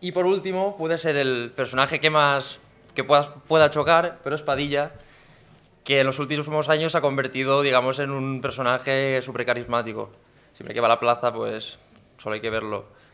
Y por último, puede ser el personaje que más que pueda, chocar, pero es Padilla, que en los últimos años se ha convertido, digamos, en un personaje súper carismático. Siempre que va a la plaza, pues solo hay que verlo.